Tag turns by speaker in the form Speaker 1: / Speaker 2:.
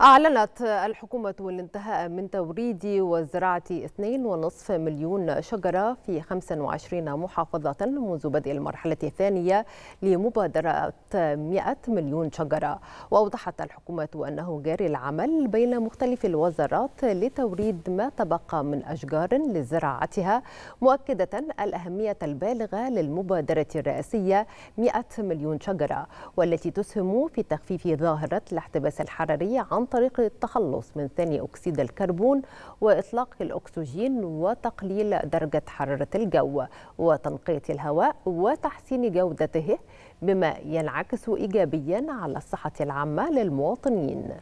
Speaker 1: أعلنت الحكومة الانتهاء من توريد وزراعة 2.5 مليون شجرة في 25 محافظة منذ بدء المرحلة الثانية لمبادرة 100 مليون شجرة وأوضحت الحكومة أنه جاري العمل بين مختلف الوزارات لتوريد ما تبقى من أشجار لزراعتها مؤكدة الأهمية البالغة للمبادرة الرئاسية 100 مليون شجرة والتي تسهم في تخفيف ظاهرة الاحتباس الحراري عن عن طريق التخلص من ثاني أكسيد الكربون وإطلاق الأكسجين وتقليل درجة حرارة الجو وتنقية الهواء وتحسين جودته بما ينعكس إيجابيا على الصحة العامة للمواطنين